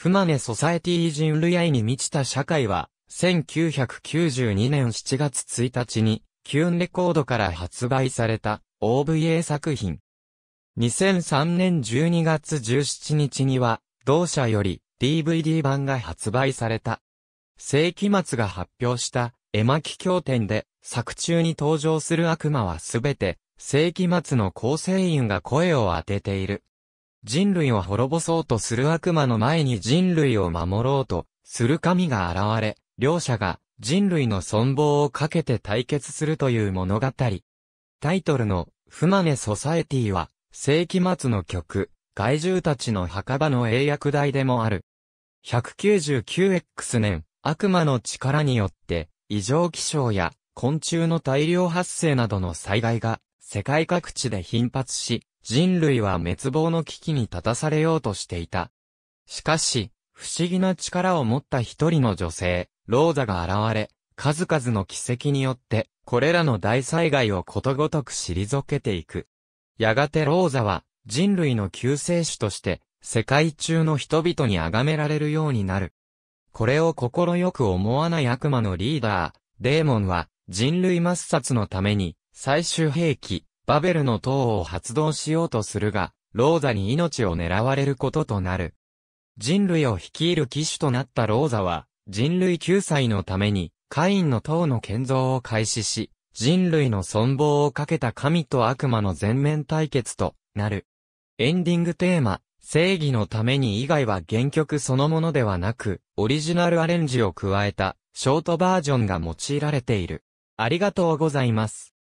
不マネ・ソサエティ人類愛に満ちた社会は、1992年7月1日に、キューンレコードから発売された OVA 作品。2003年12月17日には、同社より DVD 版が発売された。世紀末が発表した絵巻経典で作中に登場する悪魔はすべて世紀末の構成員が声を当てている人類を滅ぼそうとする悪魔の前に人類を守ろうとする神が現れ、両者が人類の存亡をかけて対決するという物語。タイトルのフマネ・ソサエティは世紀末の曲、怪獣たちの墓場の英訳題でもある。199X 年、悪魔の力によって、異常気象や昆虫の大量発生などの災害が世界各地で頻発し、人類は滅亡の危機に立たされようとしていた。しかし、不思議な力を持った一人の女性、ローザが現れ、数々の奇跡によって、これらの大災害をことごとく退けていく。やがてローザは、人類の救世主として、世界中の人々に崇められるようになる。これを心よく思わない悪魔のリーダー、デーモンは、人類抹殺のために、最終兵器、バベルの塔を発動しようとするが、ローザに命を狙われることとなる。人類を率いる騎手となったローザは、人類救済のために、カインの塔の建造を開始し、人類の存亡をかけた神と悪魔の全面対決となる。エンディングテーマ、正義のために以外は原曲そのものではなく、オリジナルアレンジを加えた、ショートバージョンが用いられている。ありがとうございます。